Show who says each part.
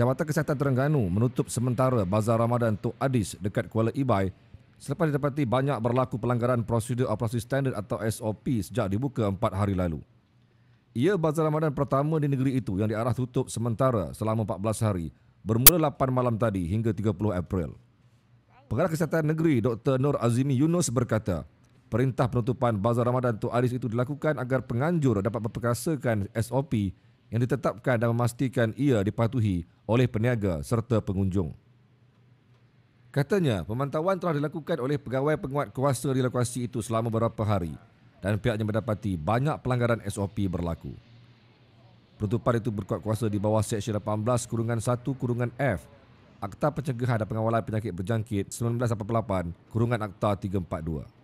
Speaker 1: Jabatan Kesihatan Terengganu menutup sementara Bazar Ramadan Tok Adis dekat Kuala Ibai selepas didapati banyak berlaku pelanggaran prosedur operasi standard atau SOP sejak dibuka empat hari lalu. Ia Bazar Ramadan pertama di negeri itu yang diarah tutup sementara selama 14 hari bermula 8 malam tadi hingga 30 April. Pengarah Kesihatan Negeri Dr. Nur Azimi Yunus berkata, perintah penutupan Bazar Ramadan Tok Adis itu dilakukan agar penganjur dapat memperkasakan SOP yang ditetapkan dan memastikan ia dipatuhi oleh peniaga serta pengunjung. Katanya, pemantauan telah dilakukan oleh pegawai penguat kuasa di lokasi itu selama beberapa hari dan pihaknya mendapati banyak pelanggaran SOP berlaku. Perutupan itu berkuat kuasa di bawah Seksyen 18 Kurungan 1 Kurungan F Akta Pencegahan dan Pengawalan Penyakit Berjangkit 1988 Kurungan Akta 342.